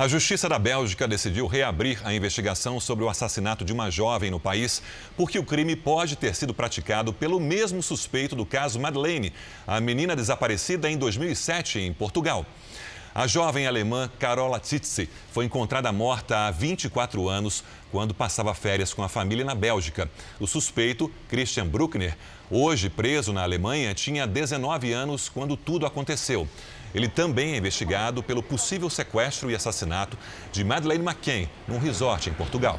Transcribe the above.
A Justiça da Bélgica decidiu reabrir a investigação sobre o assassinato de uma jovem no país, porque o crime pode ter sido praticado pelo mesmo suspeito do caso Madeleine, a menina desaparecida em 2007 em Portugal. A jovem alemã Carola Tietze foi encontrada morta há 24 anos quando passava férias com a família na Bélgica. O suspeito, Christian Bruckner, hoje preso na Alemanha, tinha 19 anos quando tudo aconteceu. Ele também é investigado pelo possível sequestro e assassinato de Madeleine McCain num resort em Portugal.